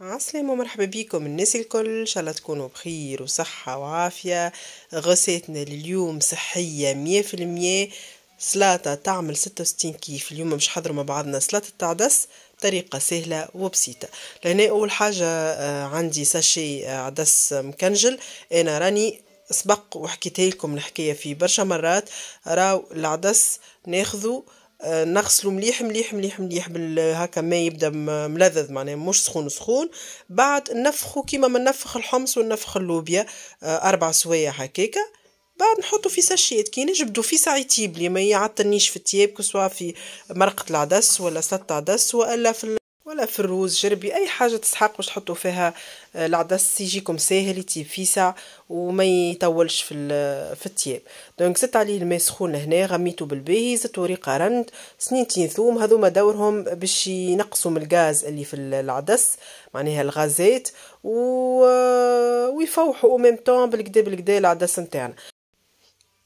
عسلامة ومرحبا بيكم الناس الكل ان شاء الله تكونوا بخير وصحة وعافية غساتنا لليوم صحية مية في المية سلاطة تعمل ستة وستين كيف اليوم مش حضروا مع بعضنا سلطة عدس بطريقة سهلة وبسيطة لهنا أول حاجة آه، عندي ساشي آه، عدس مكنجل أنا راني سبق وحكيت لكم الحكاية في برشا مرات راو العدس ناخذو نغسلو مليح مليح مليح مليح هكا ما يبدا ملذذ معناه مش سخون سخون بعد نفخو كيما ما نفخ الحمص ونفخ اللوبيا آه، اربع سوايع هكاكا بعد نحطو في ساشيات كي نجبدو في تيبلي ما يعطلنيش في التياب كسوا في مرقة العدس ولا سلطة عدس ولا في ولا في الروز جربي اي حاجه تسحق باش تحطوا فيها آه، العدس يجيكم ساهل يطيب فيسع وما يطولش في في التياب دونك زدت عليه الماء سخون هنا غميته بالباهي زدت وريقه رند سنينتين ثوم هذوما دورهم باش ينقصوا من الغاز اللي في العدس معناها الغازات و... ويفوحوا او ميم طون بالكدا بالكدا العدس نتاعنا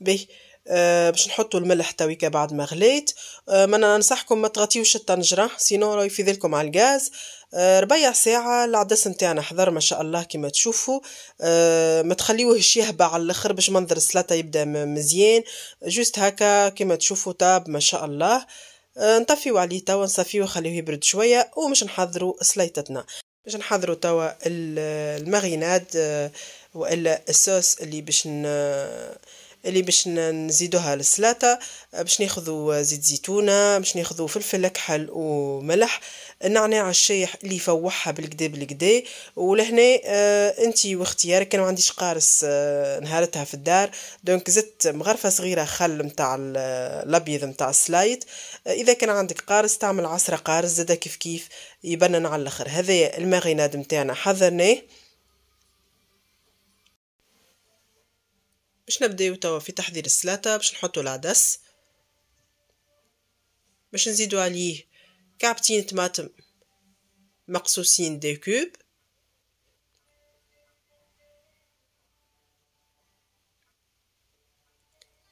باهي آه، باش نحطوا الملح تويكا بعد ما غليت آه، ما ننصحكم ما تغطيوش الطنجره سينو راه يفيدلكم على الغاز آه، ربع ساعة العدس نتاعنا حضر ما شاء الله كما تشوفوا ما تخليوهش يهبى على الاخر باش منظر السلطة يبدا مزيان جوست هكا كما تشوفوا طاب ما شاء الله نطفيو عليه توا نصفيو ونخليه يبرد شوية ومش نحضروا سليطتنا باش نحضروا توا الماريناد والا الصوص اللي باش اللي باش نزيدوها للسلاطة باش ناخذوا زيت زيتونة باش ناخذوا فلفل أكحل وملح النعناع الشايح اللي يفوحها بالكدا بالكدا ولهنا آه انت واختيارك انا ما عنديش قارص آه نهارتها في الدار دونك زدت مغرفة صغيرة خل متاع الابيض متاع السلايد آه اذا كان عندك قارص تعمل عصرة قارص زادا كيف كيف يبنن على الاخر هذا المغيناد متاعنا حضرناه باش نبداو توا في تحضير السلاطة باش نحطو العدس باش نزيدو عليه كعبتين طماطم مقصوصين دي كوب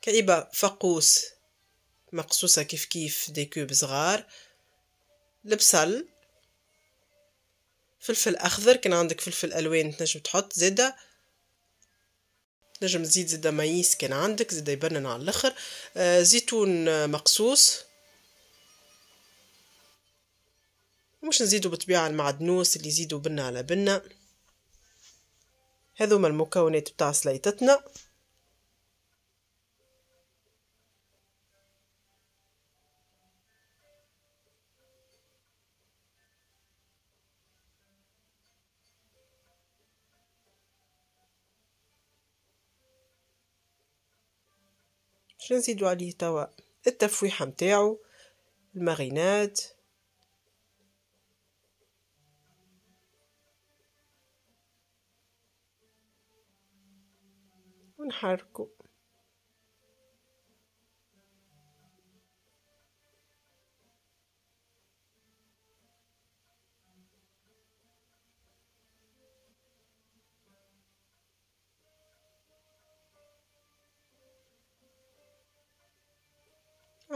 كعبة فقوس مقصوصة كيف كيف دي كوب صغار البصل فلفل أخضر كان عندك فلفل ألوان تنجم تحط زادة نجم تزيد زيت مايس كان عندك زيت يبنن على الاخر آه، زيتون آه، مقصوص مش نزيدو بالطبيعة المعدنوس اللي يزيدو بنة على بنة هذوما المكونات بتاع سلايطتنا نزيدو عليه توا التفويحة متاعو الماريناد ونحركو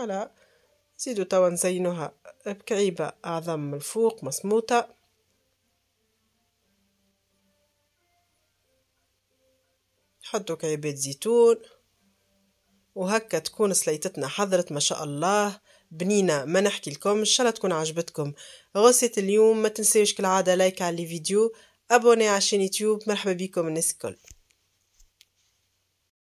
على زيدو توا نزينوها بكعيبة أعظم من الفوق مسموطة نحطو كعيبات زيتون وهكا تكون سليتتنا حضرت ما شاء الله بنينة ما نحكي لكم إن شاء الله تكون عجبتكم غوصة اليوم ما تنسيوش كالعادة لايك على الفيديو أبوني عشان يوتيوب مرحبا بكم الناس الكل